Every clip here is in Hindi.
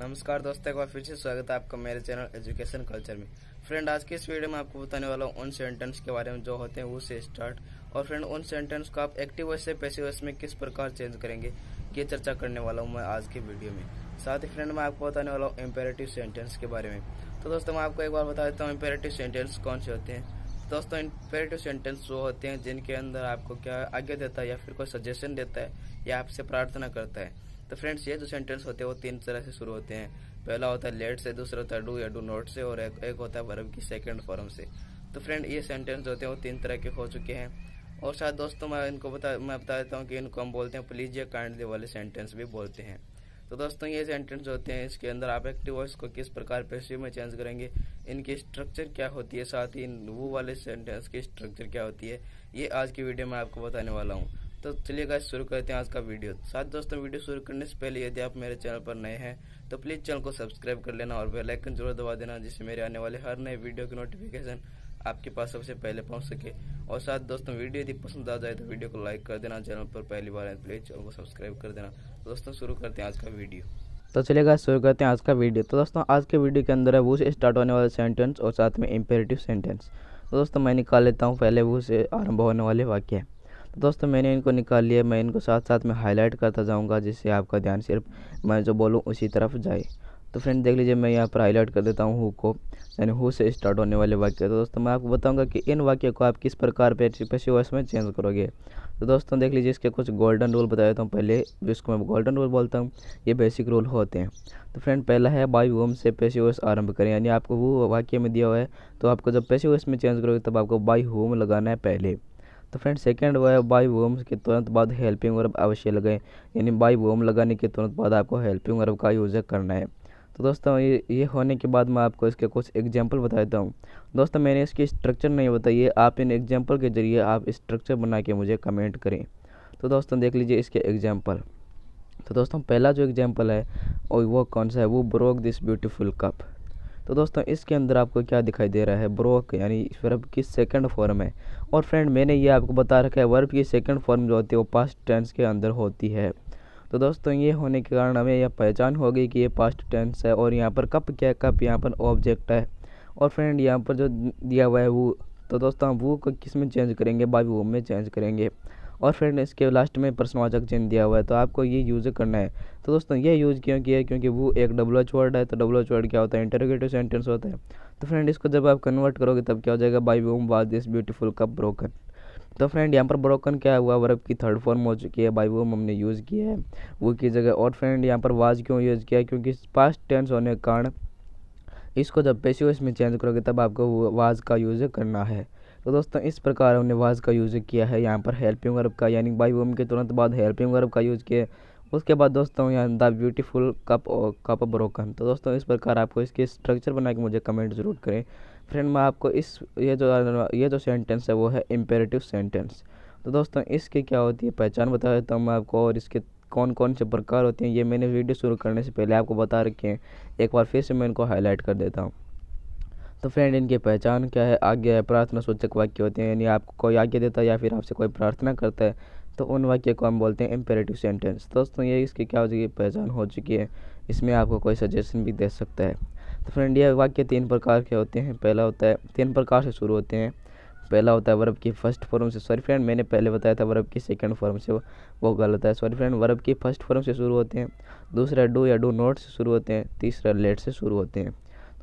नमस्कार दोस्तों एक बार फिर से स्वागत है आपका मेरे चैनल एजुकेशन कल्चर में फ्रेंड आज के इस वीडियो में आपको बताने वाला हूँ उन सेंटेंस के बारे में जो होते हैं उससे स्टार्ट और फ्रेंड उन सेंटेंस को आप एक्टिव वॉइस से पैसिव में किस प्रकार चेंज करेंगे ये चर्चा करने वाला हूँ मैं आज के वीडियो में साथ ही फ्रेंड मैं आपको बताने वाला हूँ इम्पेरेटिव सेंटेंस के बारे में तो दोस्तों मैं आपको एक बार बता देता हूँ इम्पेरेटिव सेंटेंस कौन से होते हैं तो दोस्तों इम्पेरेटिव सेंटेंस वो होते हैं जिनके अंदर आपको क्या आज्ञा देता है या फिर कोई सजेशन देता है या आपसे प्रार्थना करता है तो फ्रेंड्स ये जो सेंटेंस होते हैं वो तीन तरह से शुरू होते हैं पहला होता है लेट से दूसरा होता है डू या डू नॉट से और एक, एक होता है वर्ब की सेकेंड फॉर्म से तो फ्रेंड ये सेंटेंस होते हैं वो तीन तरह के हो चुके हैं और साथ दोस्तों मैं इनको बता मैं बता देता हूँ कि इनको हम बोलते हैं प्लीज या काइंडली वाले सेंटेंस भी बोलते हैं तो दोस्तों ये सेंटेंस होते हैं इसके अंदर आप एक्टिव वॉइस को किस प्रकार पैसिव में चेंज करेंगे इनकी स्ट्रक्चर क्या होती है साथ ही वो वाले सेंटेंस की स्ट्रक्चर क्या होती है ये आज की वीडियो में आपको बताने वाला हूँ तो चलिए गाइस शुरू करते हैं आज का वीडियो साथ दोस्तों वीडियो शुरू करने से पहले यदि आप मेरे चैनल पर नए हैं तो प्लीज़ चैनल को सब्सक्राइब कर लेना और बेल आइकन जरूर दबा देना जिससे मेरे आने वाले हर नए वीडियो की नोटिफिकेशन आपके पास सबसे पहले पहुंच सके और साथ दोस्तों वीडियो यदि पसंद आ जाए तो वीडियो को लाइक कर देना चैनल पर पहली बार है प्लीज़ तो चैनल को सब्सक्राइब कर देना तो दोस्तों शुरू करते हैं आज का वीडियो तो चलेगा शुरू करते हैं आज का वीडियो तो दोस्तों आज के वीडियो के अंदर है वो से स्टार्ट होने वाले सेंटेंस और साथ में इम्पेरेटिव सेंटेंस तो दोस्तों मैं निकाल लेता हूँ पहले वो से आरंभ होने वाले वाक्य तो दोस्तों मैंने इनको निकाल लिया मैं इनको साथ साथ में हाईलाइट करता जाऊँगा जिससे आपका ध्यान सिर्फ मैं जो बोलूँ उसी तरफ जाए तो फ्रेंड देख लीजिए मैं यहाँ पर हाईलाइट कर देता हूँ हु को यानी हु से स्टार्ट होने वाले वाक्य तो दोस्तों मैं आपको बताऊँगा कि इन वाक्य को आप किस प्रकार पेशी वॉइस में चेंज करोगे तो दोस्तों देख लीजिए इसके कुछ गोल्डन रूल बता देता हूँ पहले जिसको मैं गोल्डन रूल बोलता हूँ ये बेसिक रूल होते हैं तो फ्रेंड पहला है बाई वोम से पेशी वॉइस आरम्भ करें यानी आपको वो वाक्य में दिया हुआ है तो आपको जब पेशी वॉइस में चेंज करोगे तब आपको बाई होम लगाना है पहले तो फ्रेंड सेकेंड वो है बाई वोम के तुरंत बाद हेल्पिंग वर्ब अवश्य लगाएं यानी बाई वोम लगाने के तुरंत बाद आपको हेल्पिंग वर्ब का यूज़ करना है तो दोस्तों ये ये होने के बाद मैं आपको इसके कुछ एग्जाम्पल बता देता हूँ दोस्तों मैंने इसकी स्ट्रक्चर नहीं बताई है आप इन एग्जाम्पल के ज़रिए आप स्ट्रक्चर बना के मुझे कमेंट करें तो दोस्तों देख लीजिए इसके एग्जाम्पल तो दोस्तों पहला जो एग्जाम्पल है और वो कौन सा है वो ब्रोक दिस ब्यूटीफुल कप तो दोस्तों इसके अंदर आपको क्या दिखाई दे रहा है ब्रोक यानी वर्ब की सेकंड फॉर्म है और फ्रेंड मैंने ये आपको बता रखा है वर्ब की सेकंड फॉर्म जो होती है वो पास्ट टेंस के अंदर होती है तो दोस्तों ये होने के कारण हमें यह पहचान हो गई कि ये पास्ट टेंस है और यहाँ पर कप क्या कप यहाँ पर ऑब्जेक्ट है और फ्रेंड यहाँ पर जो दिया हुआ है वो तो दोस्तों हम वो किस में चेंज करेंगे बाई वो में चेंज करेंगे और फ्रेंड इसके लास्ट में प्रश्नवाचक चिन्ह दिया हुआ है तो आपको ये यूज़ करना है तो दोस्तों ये यूज़ क्यों किया है क्योंकि वो एक डब्लू एच वर्ड है तो डब्लू एच वर्ड क्या होता है इंटरोगेटिव सेंटेंस होता है तो फ्रेंड इसको जब आप कन्वर्ट करोगे तब क्या हो जाएगा by whom was this beautiful cup broken तो फ्रेंड यहाँ पर ब्रोकन क्या हुआ वर्ब की थर्ड फॉर्म हो चुकी है बाई वोम हमने यूज़ किया है वो की जगह और फ्रेंड यहाँ पर वाज क्यों यूज़ किया है क्योंकि पास्ट टेंस होने के कारण इसको जब पेशियोस में चेंज करोगे तब आपको वाज का यूज़ करना है तो दोस्तों इस प्रकार हमने वाज का यूज़ किया है यहाँ पर हेल्पिंग वर्ब का यानी बाई वम के तुरंत बाद हेल्पिंग वर्ब का यूज़ किया उसके बाद दोस्तों यहाँ the beautiful cup cup broken तो दोस्तों इस प्रकार आपको इसके स्ट्रक्चर बना के मुझे कमेंट ज़रूर करें फ्रेंड मैं आपको इस ये जो ये जो सेंटेंस है वो है इम्पेरेटिव सेंटेंस तो दोस्तों इसके क्या होती है पहचान बता देता हूँ मैं आपको और इसके कौन कौन से प्रकार होते हैं ये मैंने वीडियो शुरू करने से पहले आपको बता रखे हैं एक बार फिर से मैं इनको हाईलाइट कर देता हूँ तो फ्रेंड इनकी पहचान क्या है आज्ञा है प्रार्थना सूचक वाक्य होते हैं यानी आपको कोई आज्ञा देता है या फिर आपसे कोई प्रार्थना करता है तो उन वाक्य को हम बोलते हैं इम्पेरेटिव सेंटेंस दोस्तों ये इसकी क्या हो चुकी पहचान हो चुकी है इसमें आपको कोई सजेशन भी दे सकता है तो फ्रेंड ये वाक्य तीन प्रकार के होते हैं पहला होता है तीन प्रकार से शुरू होते हैं पहला होता है वर्ब की फर्स्ट फॉर्म से सॉरी फ्रेंड मैंने पहले बताया था वर्ब की सेकंड फॉर्म से वो गलत है सॉरी फ्रेंड वर्ब की फर्स्ट फॉर्म से शुरू होते हैं दूसरा डू या डू नॉट से शुरू होते हैं तीसरा लेट से शुरू होते हैं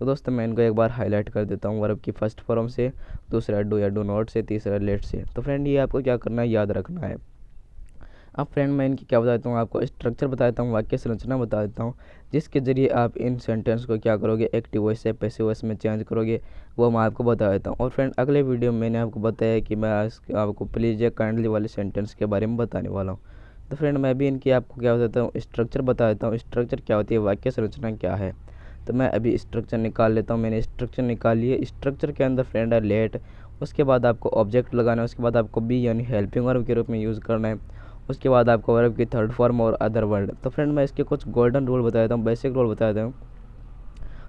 तो दोस्तों मैं इनको एक बार हाईलाइट कर देता हूँ वर्ब की फर्स्ट फॉर्म से दूसरा डू या डू नॉट से तीसरा लेट से तो फ्रेंड ये आपको क्या करना है याद रखना है अब फ्रेंड मैं इनकी क्या बता देता हूँ आपको स्ट्रक्चर बता देता हूँ वाक्य संरचना बता देता हूँ जिसके ज़रिए आप इन सेंटेंस को क्या करोगे एक्टिव वॉइस से पैसे वॉइस में चेंज करोगे वो मैं आपको बता देता हूँ और फ्रेंड अगले वीडियो में मैंने आपको बताया कि मैं आपको प्लीज़ या काइंडली वाले सेंटेंस के बारे में बताने वाला हूँ तो फ्रेंड मैं भी इनकी आपको क्या बताता हूँ स्ट्रक्चर बता देता हूँ स्ट्रक्चर क्या होती है वाक्य संरचना क्या है तो मैं अभी स्ट्रक्चर निकाल लेता हूँ मैंने स्ट्रक्चर निकाल लिए स्ट्रक्चर के अंदर फ्रेंड है लेट उसके बाद आपको ऑब्जेक्ट लगाना है उसके बाद आपको बी यानी हेल्पिंग वर्ब के रूप में यूज़ करना है उसके बाद आपको वर्ब की थर्ड फॉर्म और अदर वर्ड तो फ्रेंड मैं इसके कुछ गोल्डन रूल बता देता हूँ बेसिक रूल बता देता हूँ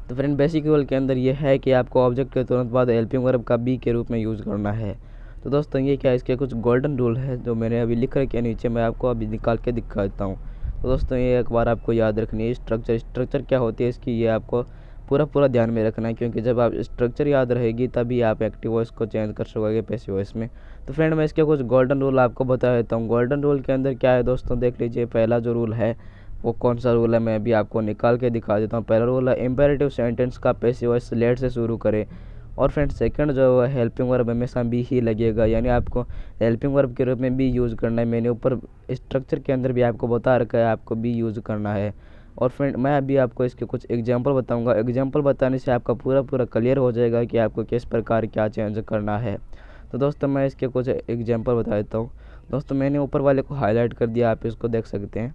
तो फ्रेंड बेसिक रूल के अंदर ये है कि आपको ऑब्जेक्ट के तुरंत बाद हेल्पिंग वर्ब का बी के रूप में यूज़ करना है तो दोस्तों ये क्या इसके कुछ गोल्डन रूल है जो मैंने अभी लिख रखे नीचे मैं आपको अभी निकाल के दिखा देता हूँ तो दोस्तों ये एक बार आपको याद रखनी है स्ट्रक्चर स्ट्रक्चर क्या होती है इसकी ये आपको पूरा पूरा ध्यान में रखना है क्योंकि जब आप स्ट्रक्चर याद रहेगी तभी आप एक्टिव वॉइस को चेंज कर सकोगे पैसे वॉइस में तो फ्रेंड मैं इसके कुछ गोल्डन रूल आपको बता देता हूँ गोल्डन रूल के अंदर क्या है दोस्तों देख लीजिए पहला जो रूल है वो कौन सा रूल है मैं अभी आपको निकाल के दिखा देता हूँ पहला रूल है इम्पेरेटिव सेंटेंस का पैसे वॉइस लेट से शुरू करें और फ्रेंड सेकंड जो है हेल्पिंग वर्ब हमेशा भी ही लगेगा यानी आपको हेल्पिंग वर्ब के रूप में भी यूज़ करना है मैंने ऊपर स्ट्रक्चर के अंदर भी आपको बता रखा है आपको भी यूज़ करना है और फ्रेंड मैं अभी आपको इसके कुछ एग्जांपल बताऊंगा एग्जांपल बताने से आपका पूरा पूरा क्लियर हो जाएगा कि आपको किस प्रकार क्या चेंज करना है तो दोस्तों मैं इसके कुछ एग्जाम्पल बता देता हूँ दोस्तों मैंने ऊपर वाले को हाईलाइट कर दिया आप इसको देख सकते हैं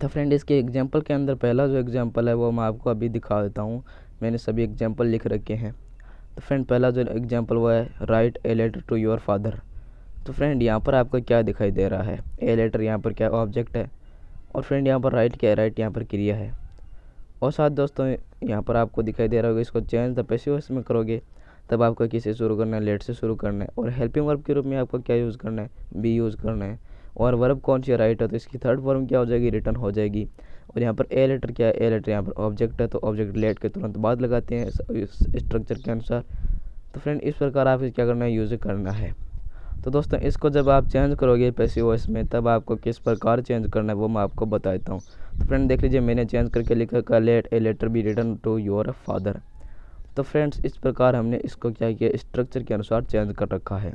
तो फ्रेंड इसके एग्जाम्पल के अंदर पहला जो एग्जाम्पल है वो मैं आपको अभी दिखा देता हूँ मैंने सभी एग्जाम्पल लिख रखे हैं तो फ्रेंड पहला जो एग्जाम्पल वो है write a letter to your father तो फ्रेंड यहाँ पर आपको क्या दिखाई दे रहा है ए लेटर यहाँ पर क्या ऑब्जेक्ट है और फ्रेंड यहाँ पर राइट क्या है राइट यहाँ पर क्रिया है और साथ दोस्तों यहाँ पर आपको दिखाई दे रहा होगा इसको चेंज द वैसे में करोगे तब आपको किसे शुरू करना है लेट से शुरू करना है और हेल्पिंग वर्ब के रूप में आपको क्या यूज़ करना है बी यूज़ करना है और वर्ब कौन सी राइट है तो इसकी थर्ड फॉर्म क्या हो जाएगी रिटर्न हो जाएगी और यहाँ पर ए लेटर क्या है ए लेटर यहाँ पर ऑब्जेक्ट है तो ऑब्जेक्ट लेट के तुरंत बाद लगाते हैं स्ट्रक्चर के अनुसार तो फ्रेंड इस प्रकार आप क्या करना है यूज़ करना है तो दोस्तों इसको जब आप चेंज करोगे पैसे वॉइस में तब आपको किस प्रकार चेंज करना है वो मैं आपको बता देता हूँ तो फ्रेंड देख लीजिए मैंने चेंज करके लिखा का let a letter be written to your father तो फ्रेंड्स इस प्रकार हमने इसको क्या किया स्ट्रक्चर के अनुसार चेंज कर रखा है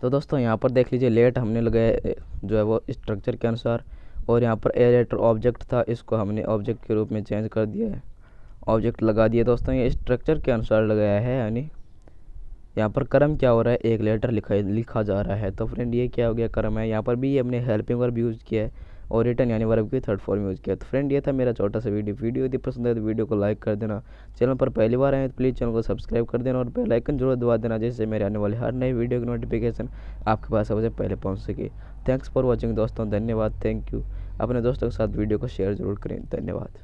तो दोस्तों यहाँ पर देख लीजिए लेट हमने लगाया जो है वो स्ट्रक्चर के अनुसार और यहाँ पर एरेटर ऑब्जेक्ट था इसको हमने ऑब्जेक्ट के रूप में चेंज कर दिया है ऑब्जेक्ट लगा दिया दोस्तों ये स्ट्रक्चर के अनुसार लगाया है यानी यहाँ पर क्रम क्या हो रहा है एक लेटर लिखा लिखा जा रहा है तो फ्रेंड ये क्या हो गया क्रम है यहाँ पर भी हमने हेल्पिंग वर्ब यूज़ किया है और रिटर्न यानी वर्ब की थर्ड फॉर्म यूज़ किया तो फ्रेंड ये था मेरा छोटा सा वीडियो वीडियो यदि पसंद है तो वीडियो को लाइक कर देना चैनल पर पहली बार आए तो प्लीज़ चैनल को सब्सक्राइब कर देना और बेलाइकन जरूर दबा देना जिससे मेरे आने वाले हर नए वीडियो की नोटिफिकेशन आपके पास सबसे पहले पहुँच सके थैंक्स फॉर वॉचिंग दोस्तों धन्यवाद थैंक यू अपने दोस्तों के साथ वीडियो को शेयर ज़रूर करें धन्यवाद